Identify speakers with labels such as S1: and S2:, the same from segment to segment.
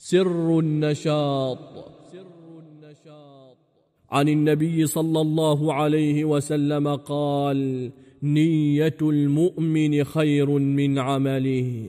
S1: سر النشاط عن النبي صلى الله عليه وسلم قال نيه المؤمن خير من عمله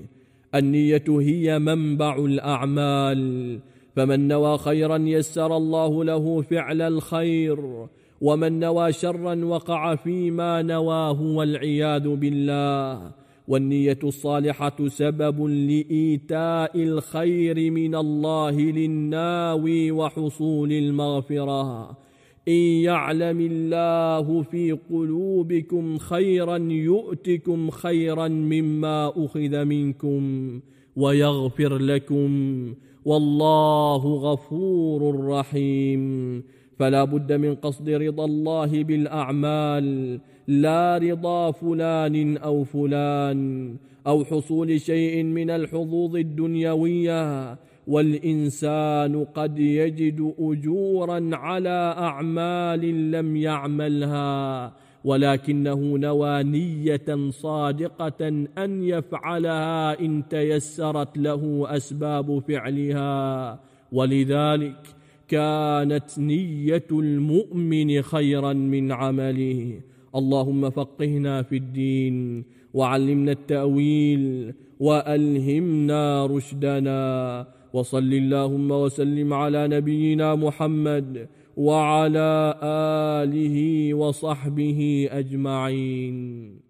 S1: النيه هي منبع الاعمال فمن نوى خيرا يسر الله له فعل الخير ومن نوى شرا وقع فيما نواه والعياذ بالله والنية الصالحة سبب لإيتاء الخير من الله للناوي وحصول المغفرة إن يعلم الله في قلوبكم خيرا يؤتكم خيرا مما أخذ منكم ويغفر لكم والله غفور رحيم فلا بد من قصد رضا الله بالاعمال لا رضا فلان او فلان او حصول شيء من الحظوظ الدنيويه والانسان قد يجد اجورا على اعمال لم يعملها ولكنه نوى نيه صادقه ان يفعلها ان تيسرت له اسباب فعلها ولذلك كانت نية المؤمن خيرا من عمله اللهم فقهنا في الدين وعلمنا التأويل وألهمنا رشدنا وصل اللهم وسلم على نبينا محمد وعلى آله وصحبه أجمعين